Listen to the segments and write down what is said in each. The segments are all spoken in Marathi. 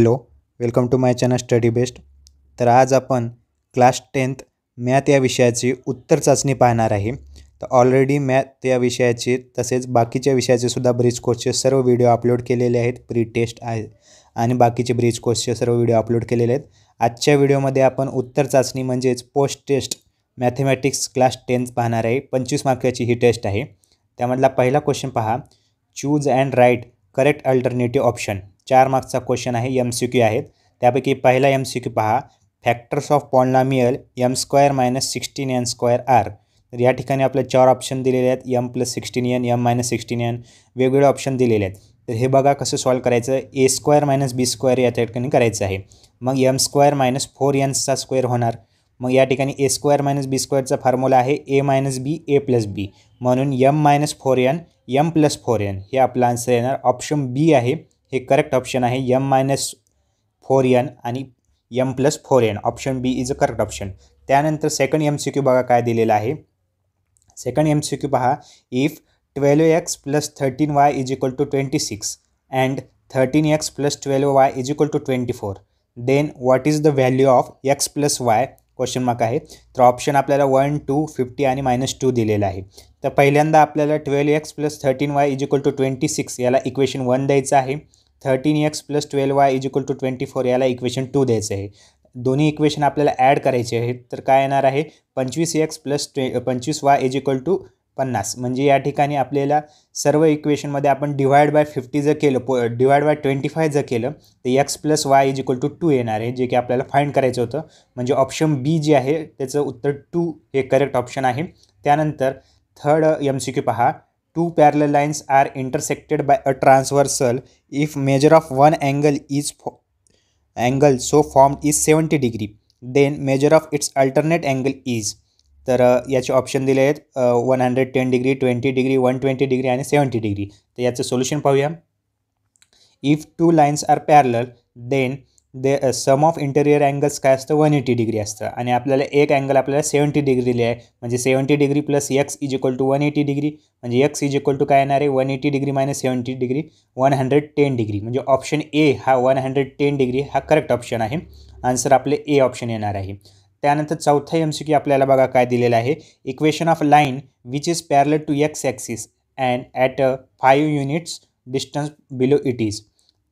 hello welcome to my channel study best तर आज आपण क्लास टेन्थ मॅथ या विषयाची उत्तर चाचणी पाहणार आहे तर ऑलरेडी मॅथ या विषयाची तसेच बाकीच्या विषयाचे सुद्धा ब्रिज कोर्सचे सर्व व्हिडिओ अपलोड केलेले आहेत प्री टेस्ट आहे आणि बाकीचे ब्रिज कोर्सचे सर्व व्हिडिओ अपलोड केलेले आहेत आजच्या व्हिडिओमध्ये आपण उत्तर चाचणी म्हणजेच post test mathematics class tenth पाहणार आहे पंचवीस मार्काची ही टेस्ट आहे त्यामधला पहिला क्वेश्चन पहा choose and write correct alternative option चार मार्क्सचा क्वेश्चन आहे एम सी क्यू आहेत त्यापैकी पहिला एम सी क्यू पहा factors of polynomial M square minus sixteen N square are तर या ठिकाणी आपल्या चार ऑप्शन दिलेले आहेत M plus sixteen N M minus sixteen N वेगवेगळे ऑप्शन दिलेले आहेत तर हे बघा कसं सॉल्व करायचं A square minus B square या ठिकाणी करायचं आहे मग एम स्क्वेअर मायनस फोर एनचा स्क्वेअर होणार मग या ठिकाणी ए स्क्वेअर मायनस बी स्क्वेअरचा फॉर्म्युला आहे A minus B A plus B म्हणून M minus four N M plus four N हे आपला आन्सर येणार ऑप्शन बी आहे हे करेक्ट ऑप्शन आहे यम मायनस फोर एन आणि M plus four N option B is a correct option त्यानंतर सेकंड एम सी क्यू बघा काय दिलेलं आहे सेकंड एम सी क्यू पहा if twelve X plus thirteen Y is equal to twenty six and thirteen X plus twelve Y is equal to twenty four then what is the value of X plus Y question mark आहे तर ऑप्शन आपल्याला वन टू फिफ्टी आणि मायनस टू दिलेलं आहे तर पहिल्यांदा आपल्याला twelve X plus thirteen Y is equal to twenty six याला इक्वेशन वन द्यायचं आहे thirteen X plus twelve Y is equal to twenty four याला इक्वेशन टू द्यायचं आहे दोन्ही इक्वेशन आपल्याला ॲड करायचे आहेत तर काय येणार आहे पंचवीस एक्स प्लस ट्वे पंचवीस वाय इज इक्वल टू पन्नास म्हणजे या ठिकाणी आपल्याला सर्व इक्वेशनमध्ये आपण डिवाइड बाय फिफ्टी जर केलं पो डिवाइड बाय ट्वेंटी फाय जर केलं तर X plus Y is equal to two येणार आहे जे की आपल्याला फाईंड करायचं होतं म्हणजे ऑप्शन बी जे आहे त्याचं उत्तर टू हे करेक्ट ऑप्शन आहे त्यानंतर थर्ड एम सी क्यू पहा Two parallel lines are intersected by a transversal if measure of one angle is angle so formed is 70 degree then measure of its alternate angle is तर याचे ऑप्शन दिले आहेत 110 hundred ten degree twenty degree one twenty degree आणि सेवन्टी डिग्री तर याचं सोल्युशन पाहूया if two lines are parallel then the sum of interior angles काय असतं वन एटी डिग्री असतं आणि आपल्याला एक अँगल आपल्याला सेवन्टी डिग्री आहे म्हणजे seventy degree plus X is equal to one eighty degree म्हणजे एक्स इज इक्वल टू काय येणार आहे one eighty degree minus seventy degree one hundred ten degree म्हणजे ऑप्शन ए हा वन हंड्रेड टेन डिग्री हा करेक्ट ऑप्शन आहे आन्सर आपले ए ऑप्शन येणार आहे त्यानंतर चौथा एम सी क्यू आपल्याला बघा काय दिलेलं आहे equation of line which is parallel to X axis and at five units distance below it is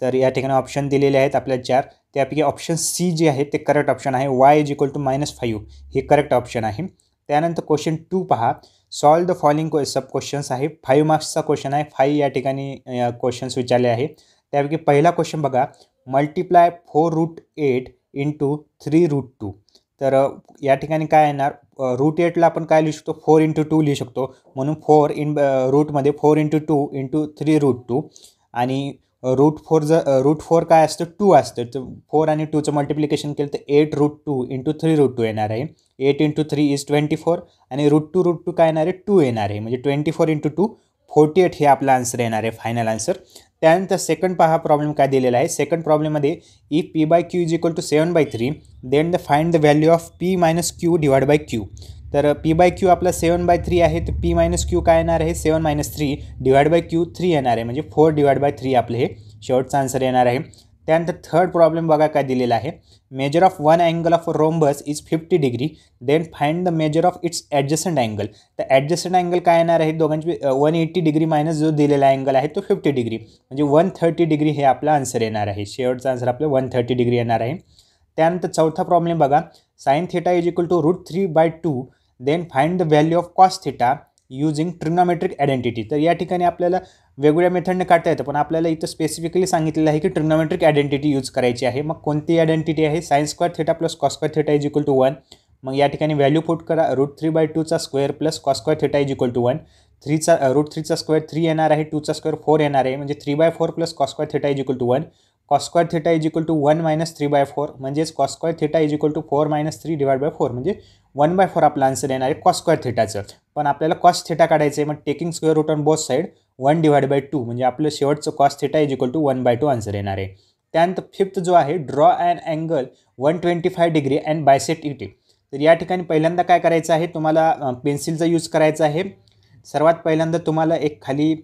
तर या ठिकाणी ऑप्शन दिलेले आहेत आपल्या चार त्यापैकी ऑप्शन सी जे आहे ते करेक्ट ऑप्शन आहे Y is equal to minus five हे करेक्ट ऑप्शन आहे त्यानंतर क्वेश्चन टू पहा solve the following sub questions आहे फाईव्ह मार्क्सचा क्वेश्चन आहे फाईव्ह या ठिकाणी क्वेश्चन्स विचारले आहे त्यापैकी पहिला क्वेश्चन बघा multiply four root eight into three root two तर या ठिकाणी काय येणार रूट एटला आपण काय लिहू शकतो फोर इंटू टू लिहू शकतो म्हणून फोर इन रूटमध्ये four into two into three root two आणि रूट फोर जर रूट फोर काय असतं टू असतं तर फोर आणि टूचं मल्टिप्लिकेशन केलं तर eight root two into three root two येणार आहे eight into three is twenty four आणि रूट टू रूट टू काय येणार आहे टू येणार आहे म्हणजे twenty four into two forty eight हे आपला आन्सर येणार आहे फायनल आन्सर त्यानंतर सेकंड पहा प्रॉब्लेम काय दिलेला आहे सेकंड प्रॉब्लेममध्ये if P by Q is equal to seven by three then the find the value of P minus Q divide by Q तर पी बाय क्यू आपला सेवन बाय थ्री आहे तर पी मायनस क्यू काय येणार आहे seven minus three divide by Q three येणार आहे म्हणजे फोर डिवाइड बाय थ्री आपले हे शेवटचं आन्सर येणार आहे त्यानंतर थर्ड प्रॉब्लेम बघा काय दिलेला आहे measure of one angle of rhombus is fifty degree then find the measure of its adjacent angle तर ॲडजस्टंट अँगल काय येणार आहे दोघांची वन एट्टी डिग्री मायनस जो दिलेला अँगल आहे तो फिफ्टी डिग्री म्हणजे वन थर्टी डिग्री हे आपला आन्सर येणार आहे शेवटचा आन्सर आपलं वन थर्टी डिग्री येणार आहे त्यानंतर चौथा प्रॉब्लेम बघा sine theta is equal to root three by two then find the value of cos theta using trigonometric identity तर या ठिकाणी आपल्याला वेगवेगळ्या मेथडने काढता येतं पण आपल्याला इथं स्पेसिफिकली सांगितलेलं आहे की ट्रिग्नॉमेट्रिक आयडेंटिटी यूज करायची आहे मग कोणती आयडेंटिटी आहे sines square theta plus cos theta theta is equal to one मग या ठिकाणी व्हॅल्यू पुट करा रूट थ्री बाय टूचा square plus cos theta theta is equal to one थ्रीचा रूट थ्रीचा स्क्वेअर थ्री येणार आहे टूचा स्क्वेअर फोर येणार आहे म्हणजे three by four plus cos square theta is equal to one cos theta is equal to one minus three by four म्हणजेच cos theta is equal to four minus three divide by four म्हणजे वन बाय फोर आपला आन्सर येणार आहे कॉस स्क्वेअर थेटाचं पण आपल्याला कॉस्ट थेटा काढायचं आहे मग taking square root on both side one divide by two म्हणजे आपलं शेवटचं cos theta is equal to one by two answer येणार आहे त्यानंतर फिफ्थ जो आहे draw and angle one twenty five degree and bisect it तर या ठिकाणी पहिल्यांदा काय करायचं आहे तुम्हाला पेन्सिलचा यूज करायचा आहे सर्वात पहिल्यांदा तुम्हाला एक खाली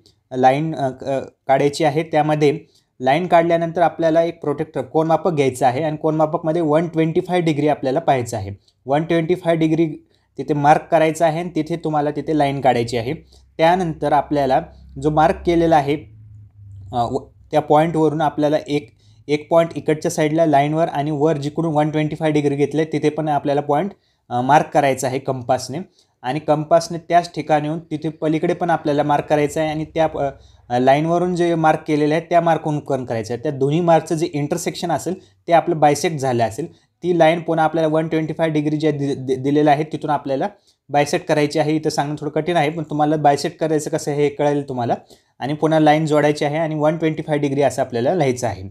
लाईन काढायची आहे त्यामध्ये लाईन काढल्यानंतर आपल्याला एक प्रोटेक्टर मापक घ्यायचं आहे आणि कोणमापकमध्ये वन ट्वेंटी फाय डिग्री आपल्याला पाहायचं आहे वन ट्वेंटी फाय डिग्री तिथे मार्क करायचा आहे आणि तिथे तुम्हाला तिथे लाईन काढायची आहे त्यानंतर आपल्याला जो मार्क केलेला आहे त्या पॉईंटवरून आपल्याला एक एक पॉईंट इकडच्या साईडला लाईनवर आणि वर जिकडून वन ट्वेंटी फाय डिग्री घेतले तिथे पण आपल्याला पॉईंट मार्क करायचा आहे कंपासने आणि कंपासने त्याच ठिकाणी येऊन तिथे पलीकडे पण आपल्याला मार्क करायचं आहे आणि त्या लाईनवरून जे मार्क केलेले आहे त्या मार्क कन करायचं आहे त्या दोन्ही मार्कचं जे इंटरसेक्शन असेल ते आपलं बायसेक्ट झालं असेल ती लाईन पुन्हा आपल्याला वन ट्वेंटी फाय डिग्री ज्या दि आहे तिथून आपल्याला बायसेट करायची आहे इथं सांगणं थोडं कठीण आहे पण तुम्हाला बायसेट करायचं कसं हे कळेल तुम्हाला आणि पुन्हा लाईन जोडायची आहे आणि वन ट्वेंटी फाय डिग्री असं आपल्याला लिहायचं आहे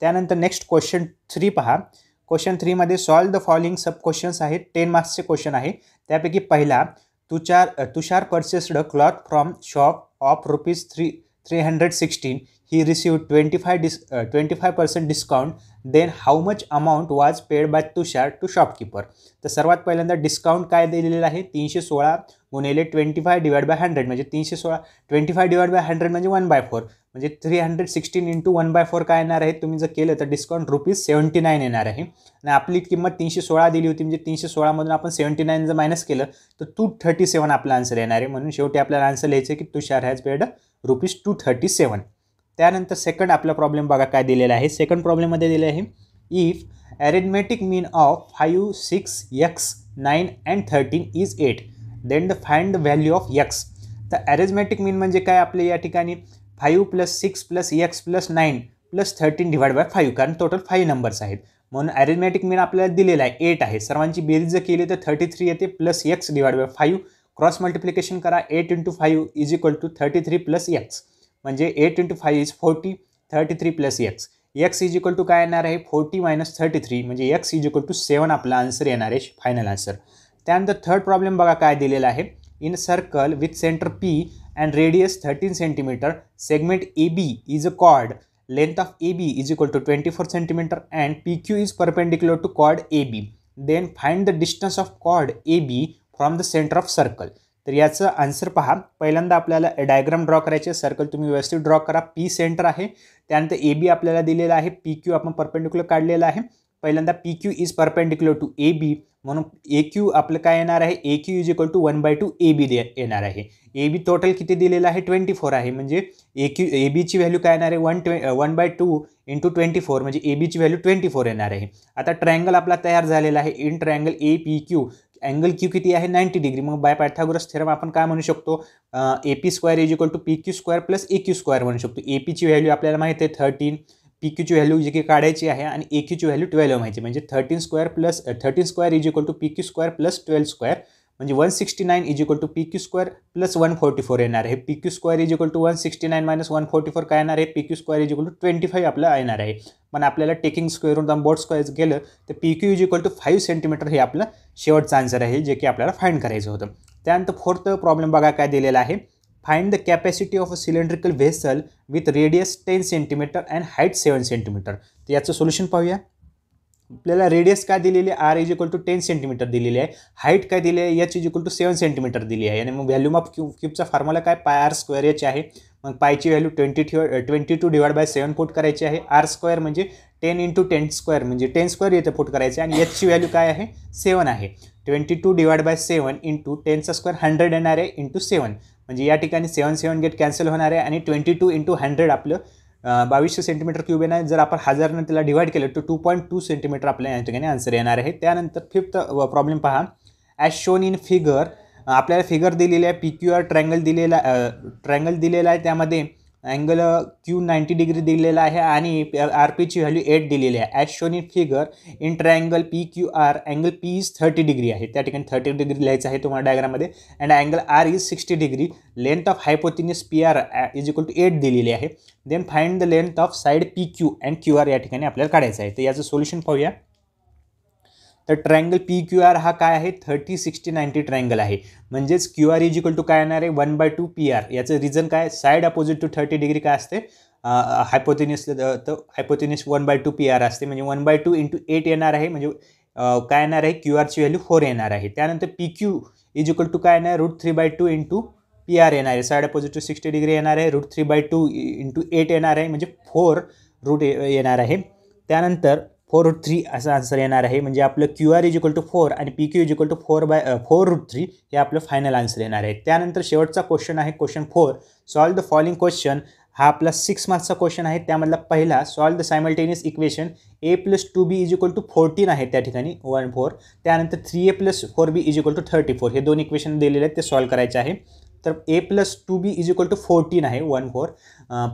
त्यानंतर नेक्स्ट क्वेश्चन थ्री पहा क्वेश्चन थ्रीमध्ये solve the following sub questions आहेत टेन मार्क्सचे क्वेश्चन आहे त्यापैकी पहिला Tushar Tushar purchased cloth from shop of rupees three three hundred sixteen he receive twenty five dis twenty five percent discount then how much amount was paid by Tushar to shopkeeper तर सर्वात पहिल्यांदा डिस्काउंट काय दिलेलं आहे तीनशे सोळा गुणिले twenty five divide by hundred म्हणजे तीनशे सोळा twenty five divide by hundred म्हणजे वन बाय फोर म्हणजे three hundred sixteen into one by four काय येणार आहे तुम्ही जर केलं तर डिस्काउंट रुपीज सेवन्टी नाईन येणार आहे आणि आपली किंमत तीनशे सोळा दिली होती म्हणजे तीनशे सोळामधून आपण सेवन्टी नाईन जर मायनस केलं तर टू थर्टी सेवन आपला आन्सर येणार आहे म्हणून शेवटी आपल्याला आन्सर लिहायचं की Tushar has paid rupees two thirty seven त्यानंतर सेकंड आपला प्रॉब्लेम बघा काय दिलेला आहे सेकंड प्रॉब्लेममध्ये दिले आहे if arithmetic mean of five six X nine and thirteen is eight then the find value of X तर ॲरेथमॅटिक मीन म्हणजे काय आपले या ठिकाणी five plus six plus X plus nine plus thirteen divide by five कारण टोटल फाईव्ह नंबर्स आहेत म्हणून ॲरेथमॅटिक मीन आपल्याला दिलेला आहे एट आहे सर्वांची बेरीज जर केली तर थर्टी थ्री येते plus X divide by five cross multiplication करा eight into five is equal to thirty three plus X म्हणजे eight into five is forty thirty three plus X X is equal to काय येणार आहे फोर्टी मायनस थर्टी थ्री म्हणजे X is equal to seven आपला आन्सर येणार आहे फायनल आन्सर त्यानंतर थर्ड प्रॉब्लेम बघा काय दिलेला आहे in circle with centre P and radius thirteen centimetre segment A B is a chord length of A B is equal to twenty four centimetre and P Q is perpendicular to chord A B then find the distance of chord A B from the centre of circle तर याचं आन्सर पहा पहिल्यांदा आपल्याला डायग्राम ड्रॉ करायचे सर्कल तुम्ही व्यवस्थित ड्रॉ करा पी सेंटर आहे त्यानंतर ए बी आपल्याला दिलेलं आहे पी क्यू आपण परपेंडिक्युलर काढलेलं आहे पहिल्यांदा P Q is perpendicular to A B म्हणून ए क्यू आपलं काय येणार आहे A Q is equal to one by two A B दे येणार आहे ए बी टोटल किती दिलेलं आहे ट्वेंटी फोर आहे म्हणजे ए क्यू ए बीची व्हॅल्यू काय येणार आहे वन ट्वे one by two into twenty four म्हणजे ए बीची व्हॅल्यू ट्वेंटी फोर येणार आहे आता ट्रँगल आपला तयार झालेला आहे in triangle A P Q angle Q किती आहे नाईन्टी डिग्री मग बाय पायथागोरस थेरम आपण काय म्हणू शकतो A P square is equal to P Q square plus A Q square म्हणू शकतो ए पीची व्हॅल्यू आपल्याला माहिती आहे थर्टीन पी क्यूची व्हॅल्यू जी की काढायची आहे आणि ए क्यूची व्हॅल्यू ट्वेल्व माहिती म्हणजे thirteen square plus thirteen square is equal to P Q square plus twelve square म्हणजे one sixty nine is equal to P Q square plus one forty four येणार आहे P Q square is equal to one sixty nine minus one forty four काय येणार आहे P Q square is equal to twenty five आपलं येणार आहे पण आपल्याला टेकिंग स्क्वेअरून जाऊन बोर्ड स्क्वेअर गेलं तर P Q is equal to five centimetre हे आपलं शेवटचं आन्सर आहे जे की आपल्याला फाईंड करायचं होतं त्यानंतर फोर्थ प्रॉब्लेम बघा काय दिलेला आहे find the capacity of a cylindrical vessel with radius ten centimetre and height seven centimetre तर याचं सोल्युशन पाहूया आपल्याला रेडियस काय दिलेली आहे R is equal to ten centimetre दिलेली आहे हाईट काय दिली आहे याच is equal to seven centimetre दिली आहे आणि मग व्हॅल्यूम ऑफ क्यू क्यूबचा फॉर्म्युला काय पाय आर स्क्वेअर याची आहे मग पायची व्हॅल्यू ट्वेंटी ठेव twenty two divide by seven put करायची आहे आर स्क्वेअर म्हणजे टेन इंटू टेन स्क्वेअर म्हणजे टेन स्क्वेअर येथे फूट आहे आणि याची व्हॅल्यू काय आहे सेवन आहे twenty two divide by seven into टेनचा स्क्वेअर हंड्रेड येणार आहे इंटू सेवन म्हणजे या ठिकाणी सेवन सेवन गेट कॅन्सल होणार आहे आणि ट्वेंटी टू इंटू हंड्रेड आपलं बावीसशे सेंटीमीटर क्यूब येणार जर आपण हजारनं त्याला डिवाईड केलं तर टू पॉईंट टू सेंटीमीटर आपल्या या ठिकाणी आन्सर येणार आहे त्यानंतर फिफ्थ प्रॉब्लेम पहा ॲज शोन इन फिगर आपल्याला फिगर दिलेली आहे पी क्यू आर ट्रँगल दिलेला ट्रँगल दिलेला आहे त्यामध्ये अँगल क्यू नाईंटी डिग्री दिलेला आहे आणि आर पीची व्हॅल्यू एट दिलेली आहे as shown in figure in P Q R angle P is thirty degree आहे त्या ठिकाणी थर्टी डिग्री लिहायचं आहे तुम्हाला डायग्राममध्ये and angle R is sixty degree length of hypotenuse P R is equal to eight दिलेली आहे then find the length of side P Q and Q R या ठिकाणी आपल्याला काढायचं आहे तर याचं सोल्युशन पाहूया तर ट्रँगल पी क्यू आर हा काय आहे थर्टी सिक्स्टी नाईन्टी ट्रँगल आहे म्हणजेच क्यू आर इजिकल टू काय येणार आहे one by two P R याचं रिझन काय side opposite to thirty degree काय असते हायपोथिनिस तर hypotenuse one by two P R असते म्हणजे one by two into eight येणार आहे म्हणजे काय येणार आहे क्यू आरची व्हॅल्यू फोर येणार आहे त्यानंतर P Q is equal to काय येणार root three by two into P R येणार आहे side opposite to sixty degree येणार आहे root three by two into eight येणार आहे म्हणजे फोर रूट येणार आहे त्यानंतर फोर रूट थ्री असा आन्सर येणार आहे म्हणजे आपलं Q R is equal to four आणि P Q equal to four by four root three हे आपलं फायनल आन्सर येणार आहे त्यानंतर शेवटचा क्वेश्चन आहे question four solve the following question हा आपला सिक्स मार्क्सचा क्वेश्चन आहे त्यामधला पहिला solve the simultaneous equation A plus two B is equal to fourteen आहे त्या ठिकाणी वन फोर त्यानंतर three A plus four B is equal to thirty four हे दोन इक्वेशन दिलेले आहेत ते सॉल्व करायचे आहे तर A plus two B is equal to fourteen आहे वन फोर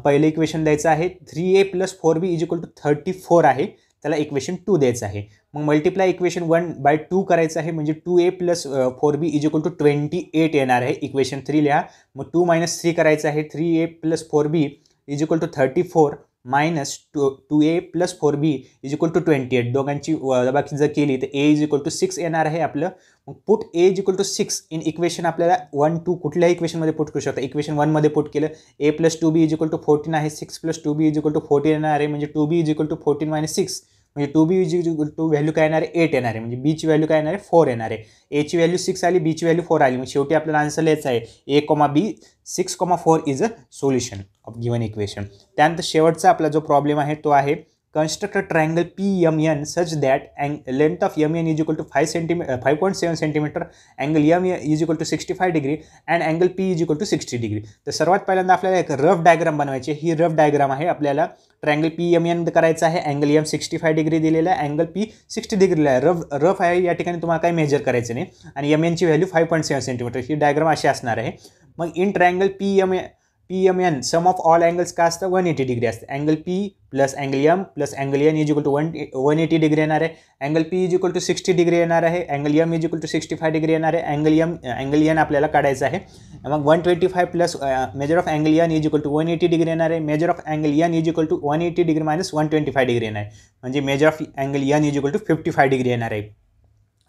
पहिलं इक्वेशन द्यायचं आहे three A plus four B is equal to thirty four आहे त्याला इक्वेशन टू द्यायचं आहे मग multiply equation one by two करायचं आहे म्हणजे two A plus four B is equal to twenty eight येणार आहे इक्वेशन थ्री लिहा मग टू मायनस थ्री करायचं आहे three A plus four B is equal to thirty four minus two two A plus four B is equal to twenty eight दोघांची बाकी जर केली तर A is equal to six येणार आहे आपलं मग put A is equal to six in equation आपल्याला वन टू कुठल्याही इक्वेशनमध्ये पुट करू शकता इक्वेशन वनमध्ये पुट केलं A plus two B is equal to fourteen आहे six plus two B is equal to fourteen येणार आहे म्हणजे two B is equal to fourteen minus six म्हणजे two B is two value काय येणार आहे एट येणार आहे म्हणजे ची व्हॅल्यू काय येणार आहे फोर येणार आहे एची व्हॅल्यू सिक्स आली ची व्हॅल्यू फोर आली मग शेवटी आपल्याला आन्सर यायचा आहे A comma B six comma four is a solution of given equation त्यानंतर शेवटचा आपला जो प्रॉब्लेम आहे तो आहे construct a triangle PMN such that length of MN is equal to 5 cm, 5.7 cm, angle M is equal to 65 degree and angle P is equal to 60 degree तर सर्वात पहिल्यांदा आपल्याला एक रफ डायग्राम बनवायची ही रफ डायग्राम आहे आपल्याला ट्रँगल पी एम एन करायचं आहे angle M sixty five degree दिलेला आहे अँगल पी सिक्स्टी डिग्रीला आहे रफ रफ आहे या ठिकाणी तुम्हाला काही मेजर करायचं नाही आणि एम एनची value five point seven centimetre ही डायग्राम अशी असणार आहे मग in triangle P M N P M N sum of all angles का असतं वन एटी डिग्री असतं angle P plus angle M plus angle N is equal to one one eighty degree येणार आहे angle P is equal to sixty degree येणार आहे angle M is equal to sixty five degree येणार आहे अँगल एम अँगल एन आपल्याला काढायचं आहे मग one twenty five plus measure of angle N is equal to one eighty degree येणार आहे measure of angle N is equal to one eighty degree minus one twenty five degree येणार आहे म्हणजे measure of angle N is equal to fifty five degree येणार आहे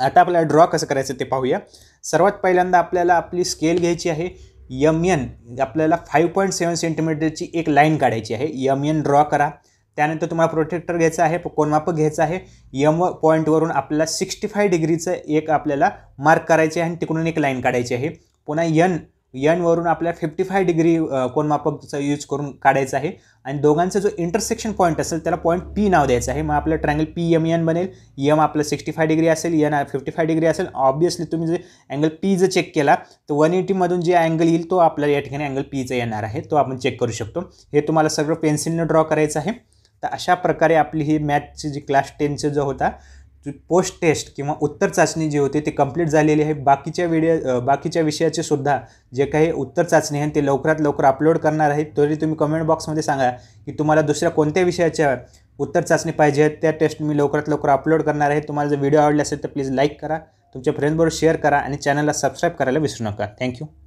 आता आपल्याला ड्रॉ कसं करायचं ते पाहूया सर्वात पहिल्यांदा आपल्याला आपली स्केल घ्यायची आहे यम एन आपल्याला फाईव्ह पॉईंट सेवन सेंटीमीटरची एक लाईन काढायची आहे यम एन ड्रॉ करा त्यानंतर तुम्हाला प्रोटेक्टर घ्यायचा आहे कोणमाप घ्यायचं आहे यम पॉईंटवरून आपल्याला सिक्स्टी फाय डिग्रीचं एक आपल्याला मार्क करायचे आहे आणि तिकडून एक लाईन काढायची आहे पुन्हा यन यनवरून आपल्याला फिफ्टी फाय डिग्री कोनमापकचा यूज करून काढायचा आहे आणि दोघांचा जो इंटरसेक्शन पॉईंट असेल त्याला पॉईंट पी नाव द्यायचं आहे मग आपलं ट्रँगल पी एम एन बनेल यम आपलं सिक्स्टी फाय डिग्री असेल यन फिफ्टी फाय डिग्री असेल ऑब्वियसली तुम्ही जे अँगल पी जर चेक केला तर वन एटीमधून जे अँगल येईल तो आपल्याला या ठिकाणी अँगल पीचा येणार आहे तो आपण चेक करू शकतो हे तुम्हाला सगळं पेन्सिलनं ड्रॉ करायचं आहे तर अशा प्रकारे आपली ही मॅथची जी क्लास टेनचं जो होता पोस्ट टेस्ट किंवा उत्तर चाचणी जी होती ती कंप्लीट झालेली आहे बाकीच्या व्हिडिओ बाकीच्या विषयाचे सुद्धा जे काही उत्तर चाचणी आहे ते लवकरात लवकर अपलोड करणार आहेत तरी तुम्ही कमेंट बॉक्समध्ये सांगा की तुम्हाला दुसऱ्या कोणत्या विषयाच्या उत्तर चाचणी पाहिजे आहेत त्या टेस्ट मी लवकरात लवकर अपलोड करणार आहे तुम्हाला जर व्हिडिओ आवडला असेल तर प्लीज लाईक करा तुमच्या फ्रेंड्सबरोबर शेअर करा आणि चॅनलला सबस्क्राईब करायला विसरू नका थँक्यू